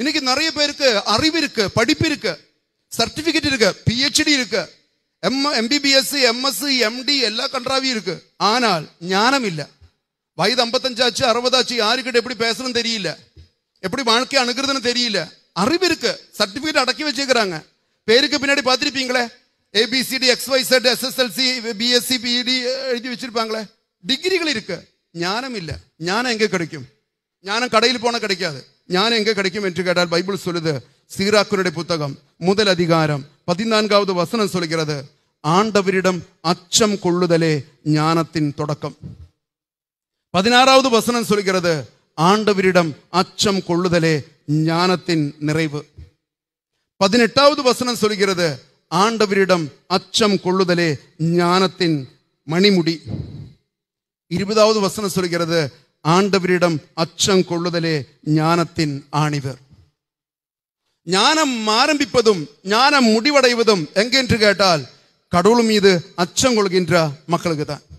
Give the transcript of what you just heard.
இன்னைக்கு நிறைய பேருக்கு அறிவு இருக்கு படிப்பு இருக்கு சர்டிபிகேட் இருக்கு பிஹெச்டி இருக்கு எம் எம்பிபிஎஸ் எம்எஸ் எம்டி எல்லா கன்றாவியும் இருக்கு ஆனால் ஞானம் இல்ல வயது ஐம்பத்தஞ்சாச்சு அறுபதாச்சு யாருக்கிட்ட எப்படி பேசணும் தெரியல எப்படி வாழ்க்கை அணுகிறதுன்னு தெரியல அறிவு இருக்கு சர்டிபிகேட் அடக்கி வச்சுக்கிறாங்க பேருக்கு பின்னாடி பார்த்துருப்பீங்களே A B C D X Y Z SSLC BSc BEd எழுதி வச்சிருப்பாங்களே டிகிரிகள் இருக்கு ஞானம் இல்லை ஞானம் எங்கே கிடைக்கும் ஞானம் கடையில் போனால் கிடைக்காது ஞானம் எங்கே கிடைக்கும் என்று கேட்டால் பைபிள் சொல்லுது சீராக்கனுடைய புத்தகம் முதல் அதிகாரம் பதினான்காவது வசனம் சொல்கிறது ஆண்டவரிடம் அச்சம் கொள்ளுதலே ஞானத்தின் தொடக்கம் பதினாறாவது வசனம் சொல்கிறது ஆண்டவரிடம் அச்சம் கொள்ளுதலே ஞானத்தின் நிறைவு பதினெட்டாவது வசனம் சொல்கிறது ஆண்டவரிடம் அச்சம் கொள்ளுதலே ஞானத்தின் மணிமுடி இருபதாவது வசனம் சொல்கிறது ஆண்டவரிடம் அச்சம் கொள்ளுதலே ஞானத்தின் ஆணிவர் ஞானம் ஆரம்பிப்பதும் ஞானம் முடிவடைவதும் எங்கென்று கேட்டால் கடவுள் மீது அச்சம் கொள்கின்ற மக்களுக்கு தான்